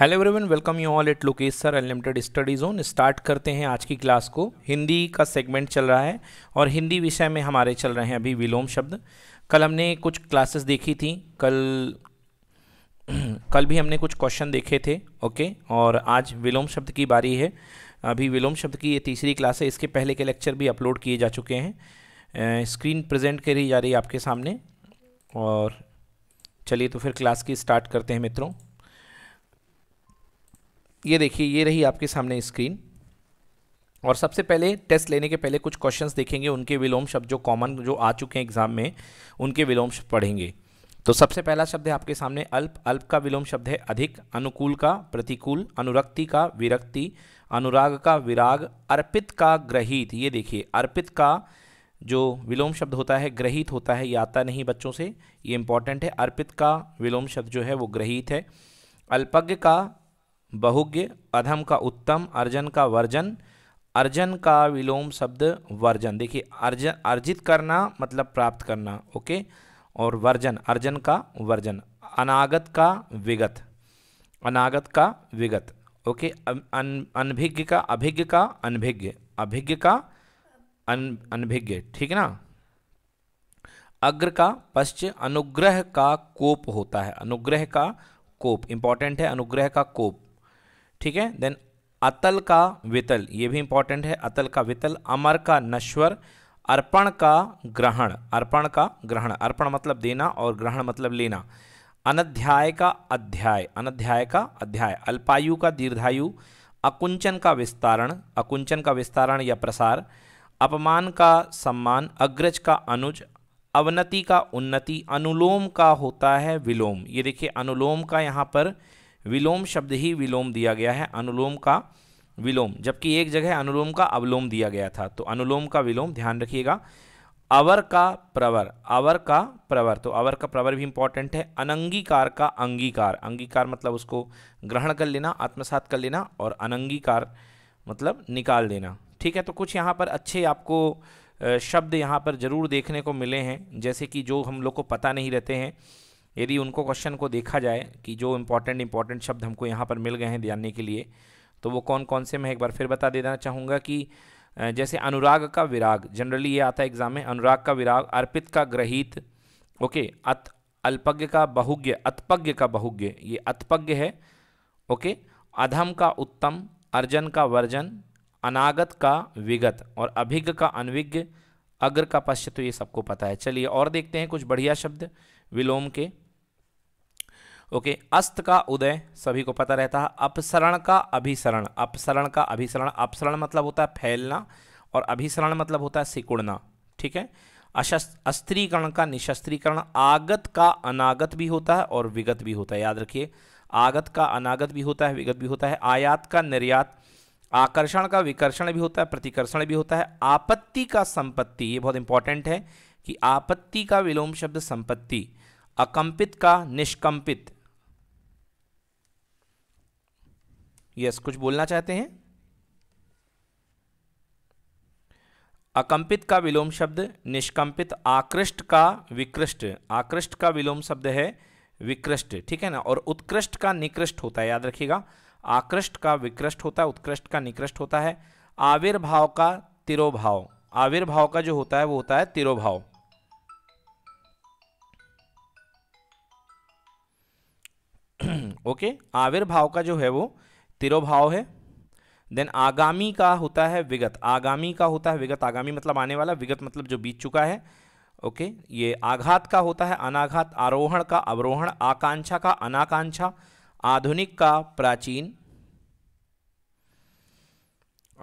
Hello everyone welcome you all at Lokesh sir unlimited study zone start करते हैं आज की क्लास को हिंदी का सेगमेंट चल रहा है और हिंदी विषय में हमारे चल रहे हैं अभी विलोम शब्द कल हमने कुछ क्लासेस देखी थी कल कल भी हमने कुछ क्वेश्चन देखे थे ओके और आज विलोम शब्द की बारी है अभी विलोम शब्द की ये तीसरी क्लास है इसके पहले के लेक्चर भी अपलोड किए जा चुके हैं स्क्रीन प्रेजेंट करी जा रही है आपके सामने और चलिए तो फिर क्लास की स्टार्ट करते हैं मित्रों ये देखिए ये रही आपके सामने स्क्रीन और सबसे पहले टेस्ट लेने के पहले कुछ क्वेश्चंस देखेंगे उनके विलोम शब्द जो कॉमन जो आ चुके हैं एग्जाम में उनके विलोम शब्द पढ़ेंगे तो सबसे पहला शब्द है आपके सामने अल्प अल्प का विलोम शब्द है अधिक अनुकूल का प्रतिकूल अनुरक्ति का विरक्ति अनुराग का विराग अर्पित का ग्रहित ये देखिए अर्पित का जो विलोम शब्द होता है ग्रहित होता है ये आता नहीं बच्चों से ये इंपॉर्टेंट है अर्पित का विलोम शब्द जो है वो ग्रहित है अल्पज्ञ का बहुज्ञ अधम का उत्तम अर्जन का वर्जन अर्जन का विलोम शब्द वर्जन देखिए अर्जन अर्जित करना मतलब प्राप्त करना ओके और वर्जन अर्जन का वर्जन अनागत का विगत अनागत का विगत ओके अनभिज्ञ का अभिज्ञ का अनभिज्ञ अभिज्ञ का अनभिज्ञ ठीक ना अग्र का पश्च अनुग्रह का कोप होता है अनुग्रह का कोप इंपॉर्टेंट है अनुग्रह का कोप ठीक है देन अतल का वितल ये भी इंपॉर्टेंट है अतल का वितल अमर का नश्वर अर्पण का ग्रहण अर्पण का ग्रहण अर्पण मतलब देना और ग्रहण मतलब लेना अनध्याय का अध्याय अनध्याय का अध्याय अल्पायु का दीर्घायु अकुंचन का विस्तारण अकुंचन का विस्तारण या प्रसार अपमान का सम्मान अग्रज का अनुज अवनति का उन्नति अनुलोम का होता है विलोम ये देखिए अनुलोम का यहाँ पर विलोम शब्द ही विलोम दिया गया है अनुलोम का विलोम जबकि एक जगह अनुलोम का अवलोम दिया गया था तो अनुलोम का विलोम ध्यान रखिएगा अवर का प्रवर अवर का प्रवर तो अवर का प्रवर भी इंपॉर्टेंट है अनंगीकार का अंगीकार अंगीकार मतलब उसको ग्रहण कर लेना आत्मसात कर लेना और अनंगीकार मतलब निकाल देना ठीक है तो कुछ यहाँ पर अच्छे आपको शब्द यहाँ पर ज़रूर देखने को मिले हैं जैसे कि जो हम लोग को पता नहीं रहते हैं यदि उनको क्वेश्चन को देखा जाए कि जो इम्पोर्टेंट इम्पॉर्टेंट शब्द हमको यहाँ पर मिल गए हैं जानने के लिए तो वो कौन कौन से मैं एक बार फिर बता देना चाहूँगा कि जैसे अनुराग का विराग जनरली ये आता है एग्जाम में अनुराग का विराग अर्पित का ग्रहित ओके अत अल्पज्ञ का बहुज्ञ अतपज्ञ का बहुज्ञ ये अतपज्ञ है ओके अधम का उत्तम अर्जन का वर्जन अनागत का विगत और अभिज्ञ का अनविज्ञ अग्र का पश्य तो ये सबको पता है चलिए और देखते हैं कुछ बढ़िया शब्द विलोम के ओके अस्त का उदय सभी को पता रहता है अपसरण का अभिसरण अपसरण का अभिसरण अपसरण मतलब होता है फैलना और अभिसरण मतलब होता है सिकुड़ना ठीक है अस्त्रीकरण का निशस्त्रीकरण आगत का अनागत भी होता है और विगत भी होता है याद रखिए आगत का अनागत भी होता है विगत भी होता है आयात का निर्यात आकर्षण का विकर्षण भी होता है प्रतिकर्षण भी होता है आपत्ति का संपत्ति ये बहुत इंपॉर्टेंट है कि आपत्ति का विलोम शब्द संपत्ति अकंपित का निष्कंपित यस कुछ बोलना चाहते हैं अकंपित का विलोम शब्द निष्कंपित आकृष्ट का विकृष्ट आकृष्ट का विलोम शब्द है विकृष्ट ठीक है ना और उत्कृष्ट का निकृष्ट होता है याद रखिएगा आकृष्ट का विकृष्ट होता है उत्कृष्ट का निकृष्ट होता है आविर्भाव का तिरोभाव आविर्भाव का जो होता है वो होता है तिरोभाव ओके आविर्भाव का जो है वो तिरोभाव है देन आगामी का होता है विगत आगामी का होता है विगत आगामी मतलब आने वाला विगत मतलब जो बीत चुका है ओके ये आघात का होता है अनाघात आरोहण का अवरोहण आकांक्षा का अनाकांक्षा आधुनिक का प्राचीन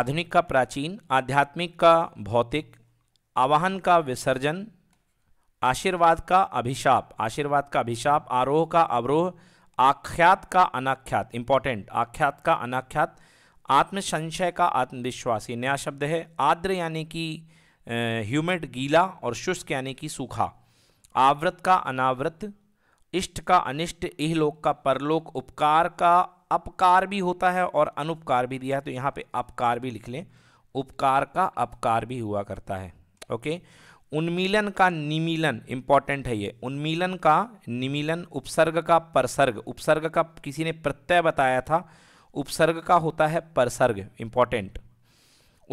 आधुनिक का प्राचीन आध्यात्मिक का भौतिक आवाहन का विसर्जन आशीर्वाद का अभिशाप आशीर्वाद का अभिशाप आरोह का अवरोह आख्यात का अनाख्यात इंपॉर्टेंट आख्यात का अनाख्यात आत्मसंशय का आत्मविश्वास ये नया शब्द है आर्द्र यानी कि ह्यूमिड गीला और शुष्क यानी कि सूखा आवृत का अनावृत इष्ट का अनिष्ट इहलोक का परलोक उपकार का अपकार भी होता है और अनुपकार भी दिया है तो यहाँ पे अपकार भी लिख लें उपकार का अपकार भी हुआ करता है ओके उन्मीलन का निमीलन इंपॉर्टेंट है ये उन्मीलन का निमीलन उपसर्ग का परसर्ग उपसर्ग का किसी ने प्रत्यय बताया था उपसर्ग का होता है परसर्ग इंपॉर्टेंट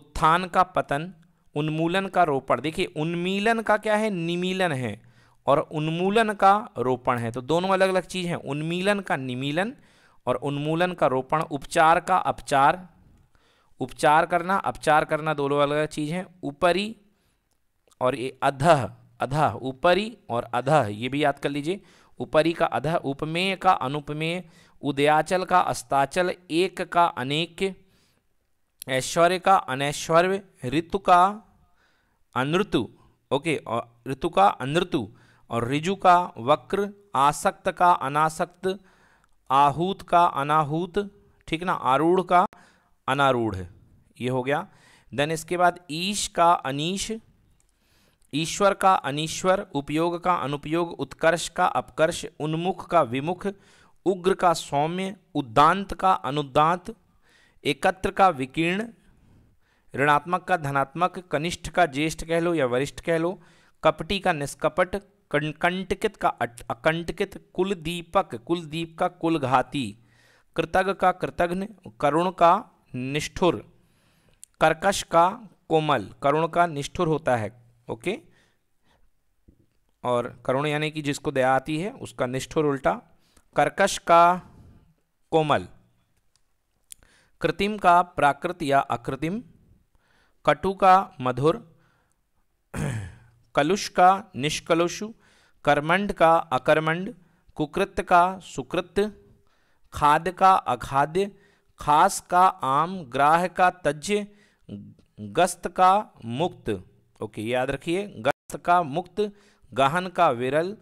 उत्थान का पतन उन्मूलन का रोपण देखिए उन्मीलन का क्या है निमीलन है और उन्मूलन का रोपण है तो दोनों अलग अलग चीज़ हैं उन्मीलन का निमीलन और उन्मूलन का रोपण उपचार का अपचार उपचार करना अपचार करना दोनों अलग अलग चीज़ हैं ऊपरी और ये अधह अधह ऊपरी और अधह ये भी याद कर लीजिए ऊपरी का अधह उपमेय का अनुपमेय उदयाचल का अस्ताचल एक का अनेक ऐश्वर्य का अनैश्वर्य ऋतु का अनृतु ओके और ऋतु का अनृतु और ऋजु का वक्र आसक्त का अनासक्त आहूत का अनाहूत ठीक ना आरूढ़ का अनारूढ़ ये हो गया देन इसके बाद ईश का अनीश ईश्वर का अनिश्वर उपयोग का अनुपयोग उत्कर्ष का अपकर्ष उन्मुख का विमुख उग्र का सौम्य उद्दांत का अनुदांत एकत्र का विकीर्ण ऋणात्मक का धनात्मक कनिष्ठ का ज्येष्ठ कह लो या वरिष्ठ कह लो कपटी का निष्कपट कंटकित का अकंटकित कुलदीपक कुलदीप का कुलघाती कृतज्ञ का कृतघ्न करुण का निष्ठुर कर्कश का कोमल करुण का निष्ठुर होता है ओके और करुण यानी कि जिसको दया आती है उसका निष्ठुर उल्टा कर्कश का कोमल कृत्रिम का प्राकृत या अकृत्रिम कटु का मधुर कलुष का निष्कलुषु कर्मंड का अकर्मंड कुकृत का सुकृत्य खाद्य का अखाद्य खास का आम ग्राह का तज्य गस्त का मुक्त ओके याद रखिए गर्त का मुक्त गहन का विरल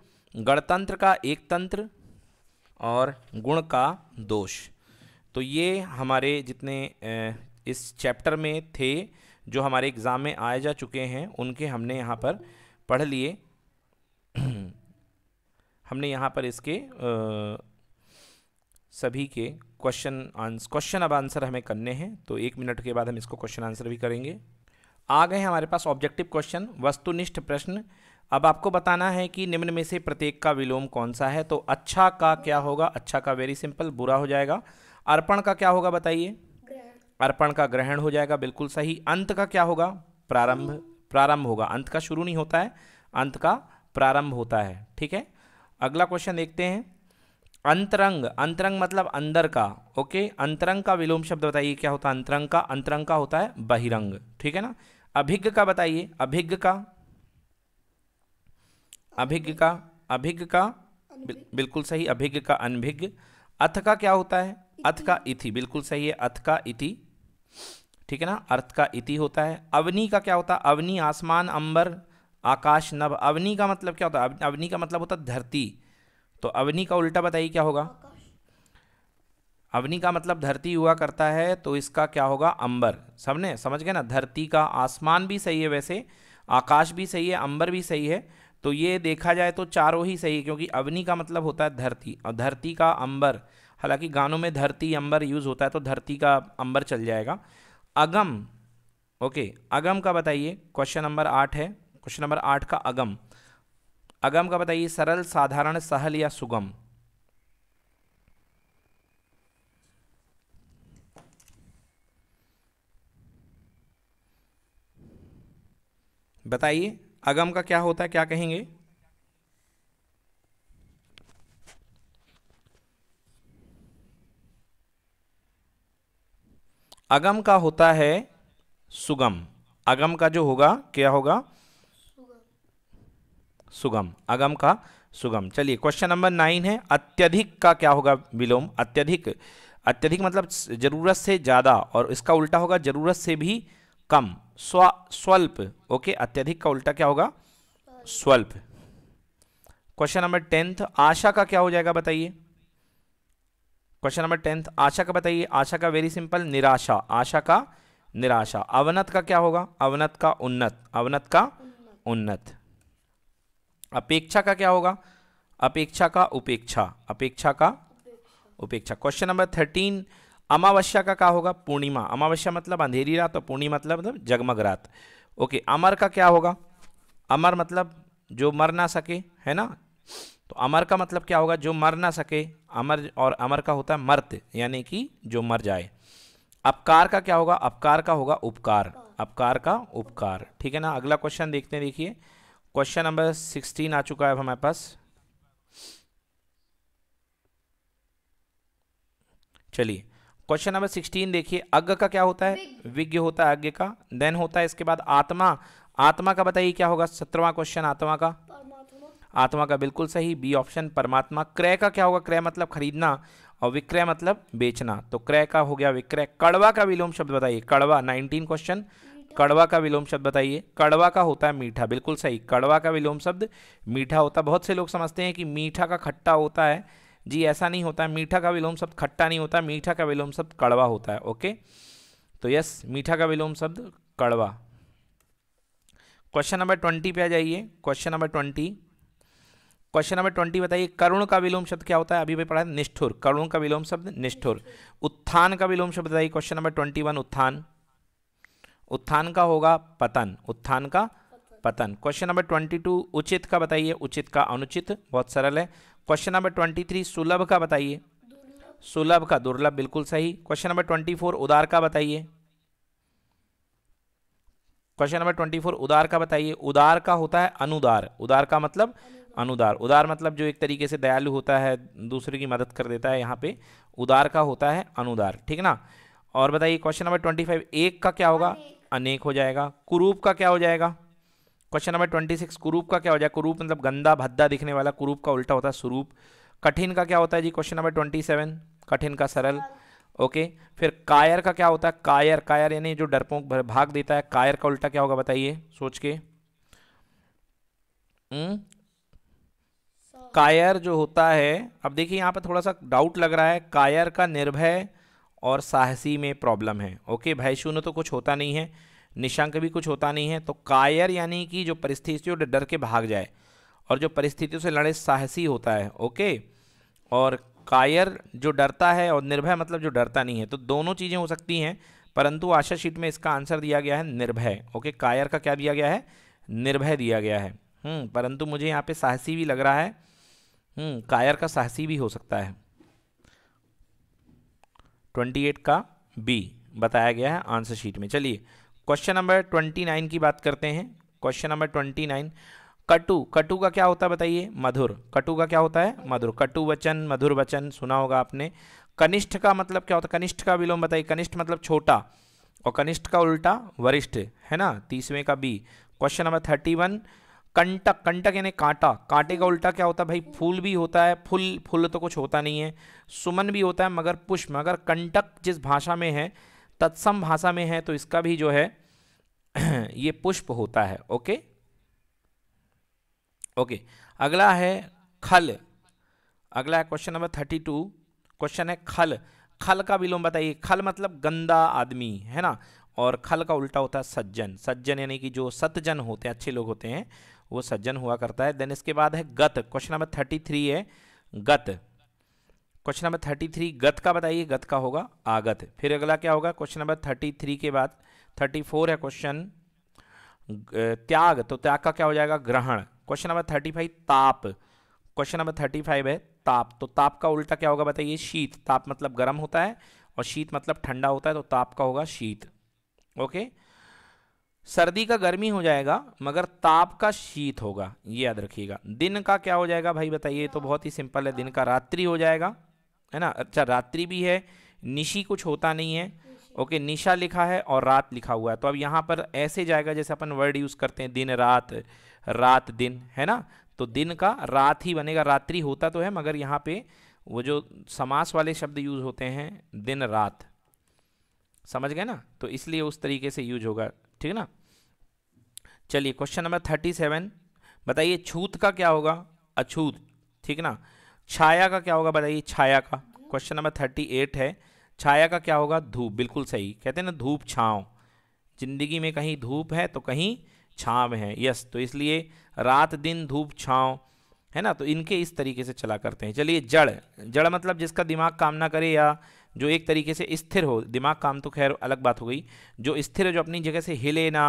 गणतंत्र का एक तंत्र और गुण का दोष तो ये हमारे जितने इस चैप्टर में थे जो हमारे एग्ज़ाम में आए जा चुके हैं उनके हमने यहाँ पर पढ़ लिए हमने यहाँ पर इसके आ, सभी के क्वेश्चन आंस क्वेश्चन अब आंसर हमें करने हैं तो एक मिनट के बाद हम इसको क्वेश्चन आंसर भी करेंगे आ गए हमारे पास ऑब्जेक्टिव क्वेश्चन वस्तुनिष्ठ प्रश्न अब आपको बताना है कि निम्न में से प्रत्येक का विलोम कौन सा है तो अच्छा का क्या होगा अच्छा का वेरी सिंपल बुरा हो जाएगा अर्पण का क्या होगा बताइए अर्पण का ग्रहण हो जाएगा बिल्कुल सही अंत का क्या होगा प्रारंभ प्रारंभ होगा अंत का शुरू नहीं होता है अंत का प्रारंभ होता है ठीक है अगला क्वेश्चन देखते हैं अंतरंग अंतरंग मतलब अंदर का ओके अंतरंग का विलोम शब्द बताइए क्या होता है अंतरंग का अंतरंग का होता है बहिरंग ठीक है ना अभिज्ञ का बताइए अभिज्ञ का अभिज्ञ का अभिज्ञ का बिल्कुल सही अभिज्ञ का अनभिज्ञ अथ का क्या होता है अथ का इति बिल्कुल सही है अथ का इति ठीक है ना अर्थ का इति होता है अवनी का क्या होता है अवनी आसमान अंबर आकाश नभ अवनी का मतलब क्या होता है अवनी का मतलब होता है धरती तो अवनी का उल्टा बताइए क्या होगा अवनी का मतलब धरती हुआ करता है तो इसका क्या होगा अंबर सबने समझ गए ना धरती का आसमान भी सही है वैसे आकाश भी सही है अंबर भी सही है तो ये देखा जाए तो चारों ही सही है क्योंकि अवनी का मतलब होता है धरती और धरती का अंबर हालांकि गानों में धरती अंबर यूज़ होता है तो धरती का अंबर चल जाएगा अगम ओके अगम का बताइए क्वेश्चन नंबर आठ है क्वेश्चन नंबर आठ का अगम अगम का बताइए सरल साधारण सहल या सुगम बताइए अगम का क्या होता है क्या कहेंगे अगम का होता है सुगम अगम का जो होगा क्या होगा सुगम अगम का सुगम चलिए क्वेश्चन नंबर नाइन है अत्यधिक का क्या होगा विलोम अत्यधिक अत्यधिक मतलब ज़रूरत से ज़्यादा और इसका उल्टा होगा ज़रूरत से भी कम स्व स्वल्प ओके अत्यधिक का उल्टा क्या होगा स्वल्प क्वेश्चन नंबर टेंथ आशा का क्या हो जाएगा बताइए क्वेश्चन नंबर टेंथ आशा का बताइए आशा का वेरी सिंपल निराशा आशा का निराशा अवनत का क्या होगा अवनत का उन्नत अवनत का उन्नत अपेक्षा का क्या होगा अपेक्षा का उपेक्षा अपेक्षा का उपेक्षा क्वेश्चन नंबर थर्टीन अमावस्या का क्या होगा पूर्णिमा अमावस्या मतलब अंधेरी रात और पूर्णिमा मतलब जगमग रात ओके अमर का क्या होगा अमर मतलब जो मर ना सके है ना तो अमर का मतलब क्या होगा जो मर ना सके अमर और अमर का होता है मर्त यानी कि जो मर जाए अपकार का क्या होगा अपकार का होगा उपकार अपकार का उपकार ठीक है ना अगला क्वेश्चन देखते हैं देखिए क्वेश्चन नंबर सिक्सटीन आ चुका है हमारे पास चलिए क्वेश्चन नंबर सिक्सटीन देखिए अज्ञ का क्या होता है विज्ञ होता है अज्ञ का देन होता है इसके बाद आत्मा आत्मा का बताइए क्या होगा सत्रवा क्वेश्चन आत्मा का आत्मा का बिल्कुल सही बी ऑप्शन परमात्मा क्रय का क्या होगा क्रय मतलब खरीदना और विक्रय मतलब बेचना तो क्रय का हो गया विक्रय कड़वा का विलोम शब्द बताइए कड़वा नाइनटीन क्वेश्चन कड़वा का विलोम शब्द बताइए कड़वा का होता है मीठा बिल्कुल सही कड़वा का विलोम शब्द मीठा होता है बहुत से लोग समझते हैं कि मीठा का खट्टा होता है जी ऐसा नहीं होता है मीठा का विलोम शब्द खट्टा नहीं होता मीठा का विलोम शब्द कड़वा होता है ओके तो यस मीठा का विलोम शब्द कड़वा क्वेश्चन नंबर ट्वेंटी पे आ जाइए question number twenty question number twenty बताइए करुण का विलोम शब्द क्या होता है अभी भी पढ़ा है निष्ठुर करुण का विलोम शब्द निष्ठुर उत्थान का विलोम शब्द बताइए क्वेश्चन नंबर ट्वेंटी वन उत्थान उत्थान का होगा पतन उत्थान का पतन क्वेश्चन नंबर ट्वेंटी टू उचित का बताइए उचित का अनुचित बहुत सरल है क्वेश्चन नंबर ट्वेंटी थ्री सुलभ का बताइए सुलभ का दुर्लभ बिल्कुल सही क्वेश्चन नंबर ट्वेंटी फोर उदार का बताइए क्वेश्चन नंबर ट्वेंटी फोर उदार का बताइए उदार का होता है अनुदार उदार का मतलब अनुदार उदार मतलब जो एक तरीके से दयालु होता है दूसरे की मदद कर देता है यहाँ पे उदार का होता है अनुदार ठीक ना और बताइए क्वेश्चन नंबर ट्वेंटी फाइव एक का क्या होगा अनेक हो जाएगा कुरूप का क्या हो जाएगा क्वेश्चन नंबर ट्वेंटी सिक्स कुरूप का क्या हो जाए कुरूप मतलब गंदा भद्दा दिखने वाला कुरूप का उल्टा होता है स्वरूप कठिन का क्या होता है जी क्वेश्चन नंबर ट्वेंटी सेवन कठिन का सरल ओके फिर कायर का क्या होता है कायर कायर यानी जो डरपोक भाग देता है कायर का उल्टा क्या होगा बताइए सोच के हुँ? हम्म? कायर जो होता है अब देखिए यहाँ पर थोड़ा सा डाउट लग रहा है कायर का निर्भय और साहसी में प्रॉब्लम है ओके भय शून्य तो कुछ होता नहीं है निशांक भी कुछ होता नहीं है तो कायर यानी कि जो परिस्थितियों से डर के भाग जाए और जो परिस्थितियों से लड़े साहसी होता है ओके और कायर जो डरता है और निर्भय मतलब जो डरता नहीं है तो दोनों चीज़ें हो सकती हैं परंतु आशा शीट में इसका आंसर दिया गया है निर्भय ओके कायर का क्या दिया गया है निर्भय दिया गया है हम्म, परंतु मुझे यहाँ पे साहसी भी लग रहा है हम्म, कायर का साहसी भी हो सकता है ट्वेंटी एट का बी बताया गया है आंसर शीट में चलिए क्वेश्चन नंबर ट्वेंटी नाइन की बात करते हैं क्वेश्चन नंबर ट्वेंटी नाइन कटु कटु का क्या होता है बताइए मधुर कटु का क्या होता है मधुर कटु वचन मधुर वचन सुना होगा आपने कनिष्ठ का मतलब क्या होता है कनिष्ठ का विलोम बताइए कनिष्ठ मतलब छोटा और कनिष्ठ का उल्टा वरिष्ठ है ना तीसवें का B question number thirty one कंटक कंटक यानी कांटा कांटे का उल्टा क्या होता है भाई फूल भी होता है फूल फूल तो कुछ होता नहीं है सुमन भी होता है मगर पुष्प मगर कंटक जिस भाषा में है तत्सम भाषा में है तो इसका भी जो है ये पुष्प होता है ओके ओके अगला है खल अगला question number thirty two question है खल खल का विलोम बताइए खल मतलब गंदा आदमी है ना और खल का उल्टा होता है सज्जन सज्जन यानी कि जो सतजन होते हैं अच्छे लोग होते हैं वो सज्जन हुआ करता है देन इसके बाद है गत क्वेश्चन नंबर थर्टी थ्री है गत क्वेश्चन नंबर थर्टी थ्री गत का बताइए गत का होगा आगत फिर अगला क्या होगा क्वेश्चन नंबर थर्टी थ्री के बाद थर्टी फोर है क्वेश्चन त्याग तो त्याग का क्या हो जाएगा ग्रहण क्वेश्चन नंबर थर्टी फाइव ताप क्वेश्चन नंबर थर्टी फाइव है ताप तो ताप का उल्टा क्या होगा बताइए शीत ताप मतलब गर्म होता है और शीत मतलब ठंडा होता है तो ताप का होगा शीत ओके सर्दी का गर्मी हो जाएगा मगर ताप का शीत होगा ये याद रखिएगा दिन का क्या हो जाएगा भाई बताइए तो बहुत ही सिंपल है दिन का रात्रि हो जाएगा है ना अच्छा रात्रि भी है निशी कुछ होता नहीं है ओके निशा लिखा है और रात लिखा हुआ है तो अब यहाँ पर ऐसे जाएगा जैसे अपन वर्ड यूज़ करते हैं दिन रात रात दिन है ना तो दिन का रात ही बनेगा रात्रि होता तो है मगर यहाँ पे वो जो समास वाले शब्द यूज़ होते हैं दिन रात समझ गए ना तो इसलिए उस तरीके से यूज होगा ठीक ना चलिए क्वेश्चन नंबर थर्टी सेवन बताइए छूत का क्या होगा अछूत ठीक ना छाया का क्या होगा बताइए छाया का क्वेश्चन नंबर थर्टी एट है छाया का क्या होगा धूप बिल्कुल सही कहते हैं ना धूप छाँव जिंदगी में कहीं धूप है तो कहीं छाँव है यस तो इसलिए रात दिन धूप छाँव है ना तो इनके इस तरीके से चला करते हैं चलिए जड़ जड़ मतलब जिसका दिमाग काम ना करे या जो एक तरीके से स्थिर हो दिमाग काम तो खैर अलग बात हो गई जो स्थिर है जो अपनी जगह से हिले ना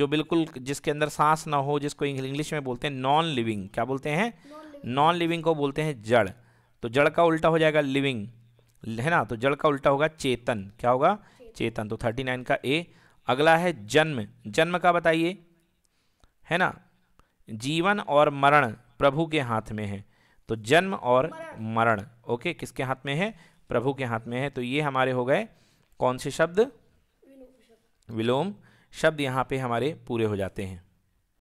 जो बिल्कुल जिसके अंदर सांस ना हो जिसको इंग्लिश में बोलते हैं नॉन लिविंग क्या बोलते हैं नॉन लिविंग को बोलते हैं जड़ तो जड़ का उल्टा हो जाएगा लिविंग है ना तो जड़ का उल्टा होगा चेतन क्या होगा चेतन तो थर्टी नाइन का ए अगला है जन्म जन्म का बताइए है ना जीवन और मरण प्रभु के हाथ में है तो जन्म और मरण ओके किसके हाथ में है प्रभु के हाथ में है तो ये हमारे हो गए कौन से शब्द विलोम शब्द यहाँ पे हमारे पूरे हो जाते हैं